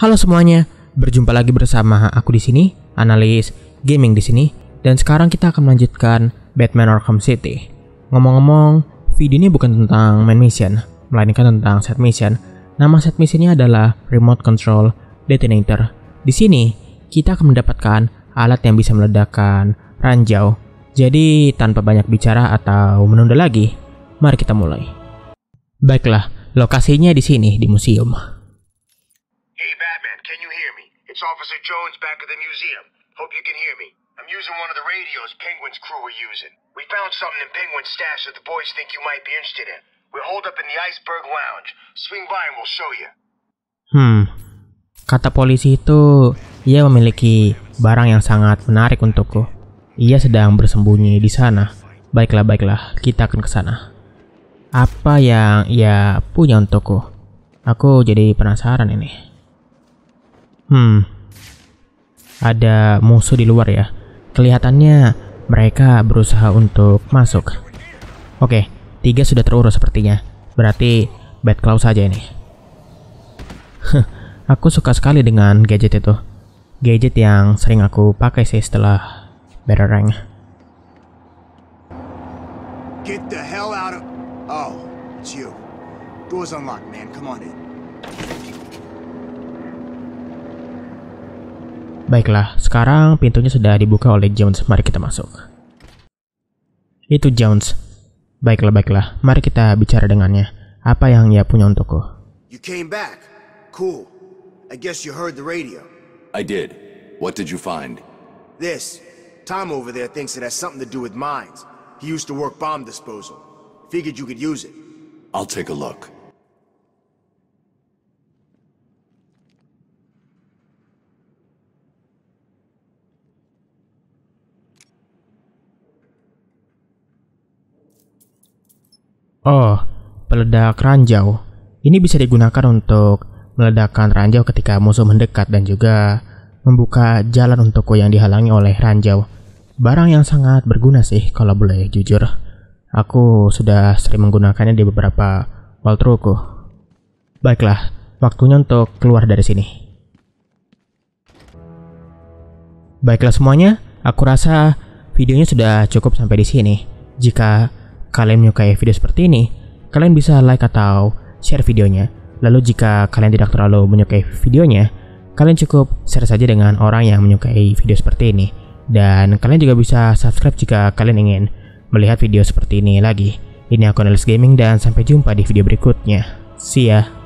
Halo semuanya, berjumpa lagi bersama aku di sini, analis gaming di sini, dan sekarang kita akan melanjutkan Batman Arkham City. Ngomong-ngomong, video ini bukan tentang main mission, melainkan tentang set mission. Nama set missionnya adalah Remote Control Detonator. Di sini, kita akan mendapatkan alat yang bisa meledakkan ranjau. Jadi, tanpa banyak bicara atau menunda lagi, mari kita mulai. Baiklah, lokasinya di sini, di museum. It's Officer Jones back at the museum. Hope you can hear me. I'm using one of the radios Penguin's crew were using. We found something in Penguin's stash that the boys think you might be interested in. We'll hold up in the Iceberg Lounge. Swing by and we'll show you. Hmm. Kata polisi itu, ia memiliki barang yang sangat menarik untukku. Ia sedang bersembunyi di sana. Baiklah, baiklah, kita akan ke sana. Apa yang ia punya untukku? Aku jadi penasaran ini. Hmm. Ada musuh di luar ya. Kelihatannya mereka berusaha untuk masuk. Oke, tiga sudah terurus sepertinya. Berarti bad claw saja ini. aku suka sekali dengan gadget itu. Gadget yang sering aku pakai sih setelah better rank. Get the hell out of... Oh, it's you. Doors unlocked, man. Come on in. Baiklah, sekarang pintunya sudah dibuka oleh Jones. Mari kita masuk. Itu Jones. Baiklah, baiklah. Mari kita bicara dengannya. Apa yang ia punya untukku? You came back. Cool. I guess you heard the radio. I did. What did you find? This. Tom over there thinks it has something to do with mines. He used to work bomb disposal. Figured you could use it. I'll take a look. Oh, peledak ranjau. Ini bisa digunakan untuk meledakkan ranjau ketika musuh mendekat dan juga membuka jalan untukku yang dihalangi oleh ranjau. Barang yang sangat berguna sih kalau boleh jujur. Aku sudah sering menggunakannya di beberapa waltruku. Baiklah, waktunya untuk keluar dari sini. Baiklah semuanya, aku rasa videonya sudah cukup sampai di sini. Jika kalian menyukai video seperti ini, kalian bisa like atau share videonya. Lalu jika kalian tidak terlalu menyukai videonya, kalian cukup share saja dengan orang yang menyukai video seperti ini. Dan kalian juga bisa subscribe jika kalian ingin melihat video seperti ini lagi. Ini aku Nelis Gaming dan sampai jumpa di video berikutnya. See ya!